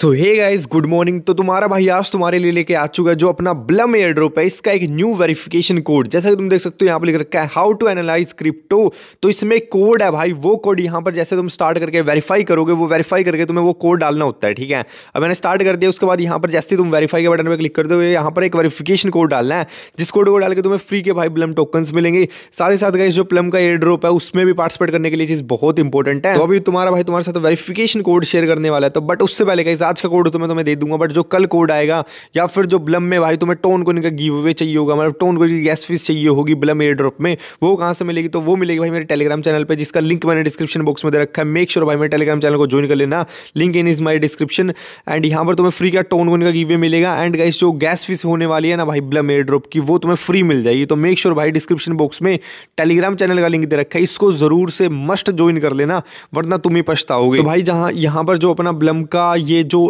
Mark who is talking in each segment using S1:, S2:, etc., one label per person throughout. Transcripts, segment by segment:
S1: सो hey guys good morning तो तुम्हारा भाई आज तुम्हारे लिए लेके आ चुका है जो अपना ब्लम एयर ड्रॉप है इसका एक न्यू वेरिफिकेशन कोड जैसा कि तुम देख सकते हो यहाँ पर लिख रखा है हाउ टू एनालाइज क्रिप्टो तो इसमें कोड है भाई वो कोड यहाँ पर जैसे तुम स्टार्ट करके वेरीफाई करोगे वो वेरीफाई करके तुम्हें वो कोड डालना होता है ठीक है अब मैंने स्टार्ट कर दिया उसके बाद यहाँ पर जैसे तुम वेरीफाई के बटन पर क्लिक कर दो यहाँ पर एक वेरीफिकेशन कोड डालना है जिस कोड को डाल के तुम्हें फ्री के भाई ब्लम टोकन्स मिलेंगे साथ ही साथ गाइस जो प्लम का एयर ड्रॉप है उसमें भी पार्टिसिपेट करने के लिए चीज़ बहुत इंपॉर्टेंट है तो अभी तुम्हारा भाई तुम्हारे साथ वेरीफिकेशन कोड शेयर करने वाला है तो बट उससे पहले गाइस जैसे आज का कोड तो मैं तुम्हें दे दूंगा बट जो कल कोड आएगा या फिर जो ब्लम में भाई तुम्हें टोन को इनका गिव अवे चाहिए होगा मतलब टोन को गैस फीस चाहिए होगी ब्लम एयर ड्रॉप में वो कहाँ से मिलेगी तो वो मिलेगी भाई मेरे टेलीग्राम चैनल पर जिसका लिंक मैंने डिस्क्रिप्शन बॉक्स में दे रखा है मेक श्योर भाई मेरे टेलीग्राम चैनल को ज्वाइन कर लेना link in is my description and यहाँ पर तुम्हें फ्री का टोन को इनका गिवे मिलेगा एंड गाइस जो गैस फीस होने वाली है ना भाई ब्लम एयर ड्रॉप की वो तुम्हें फ्री मिल जाएगी तो मेक श्योर भाई डिस्क्रिप्शन बॉक्स में टेलीग्राम चैनल का लिंक दे रखा है इसको जरूर से मस्ट ज्वाइन कर लेना वरना तुम ही पछताओगे तो भाई जहाँ यहाँ पर जो अपना ब्लम का ये जो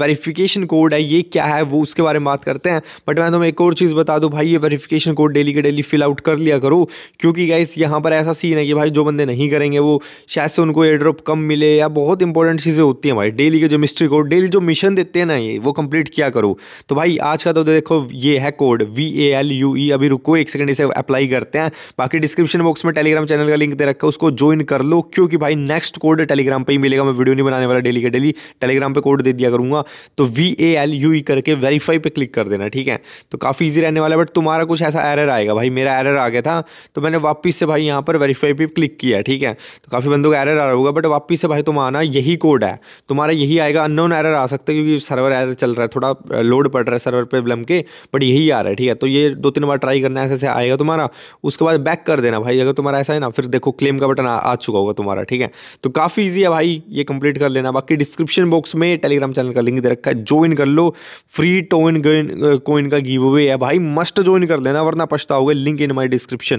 S1: वेरिफिकेशन कोड है ये क्या है वो उसके बारे में बात करते हैं बट मैं तुम्हें एक और चीज़ बता दूँ भाई ये वेरिफिकेशन कोड डेली के डेली फिल आउट कर लिया करो क्योंकि गाइस यहाँ पर ऐसा सीन है कि भाई जो बंदे नहीं करेंगे वो शायद से उनको एयर ड्रॉप कम मिले या बहुत इंपॉर्टेंट चीज़ें होती हैं भाई डेली के जो मिस्ट्री कोड डेली जो मिशन देते हैं ना ये वो कंप्लीट किया करो तो भाई आज का तो देखो ये है code V A L U E अभी रुको एक सेकंड इसे अप्लाई करते हैं बाकी डिस्क्रिप्शन बॉक्स में टेलीग्राम चैनल का लिंक दे रखा है उसको ज्वाइन कर लो क्योंकि भाई नेक्स्ट कोड टेलीग्राम पर ही मिलेगा मैं वीडियो नहीं बनाने वाला डेली के डेली टेलीग्राम पर कोड कोड दे दिया करूँगा तो V A L U E करके वेरीफाई पे क्लिक कर देना ठीक है तो काफ़ी ईजी रहने वाला है बट तुम्हारा कुछ ऐसा एरर आएगा भाई मेरा एरर आ गया था तो मैंने वापस से भाई यहाँ पर वेरीफाई पे क्लिक किया ठीक है तो काफ़ी बंदों का एरर आ रहा होगा बट वापस से भाई तुम आना यही कोड है तुम्हारा यही आएगा अननोन एरर आ सकता है क्योंकि सर्वर एरर चल रहा है थोड़ा लोड पड़ रहा है सर्वर पर ब्लम के बट यही आ रहा है ठीक है तो ये दो तीन बार ट्राई करना ऐसे ऐसे आएगा तुम्हारा उसके बाद बैक कर देना भाई अगर तुम्हारा ऐसा है ना फिर देखो क्लेम का बटन आ चुका होगा तुम्हारा ठीक है तो काफ़ी ईजी है भाई ये कंप्लीट कर लेना बाकी डिस्क्रिप्शन बॉक्स में टेलीग्राम चैनल का लिंक दे रखा है ज्वाइन कर लो फ्री टोइन कोइन का गिव अवे है भाई मस्ट ज्वाइन कर लेना वरना पछताओगे लिंक इन माई डिस्क्रिप्शन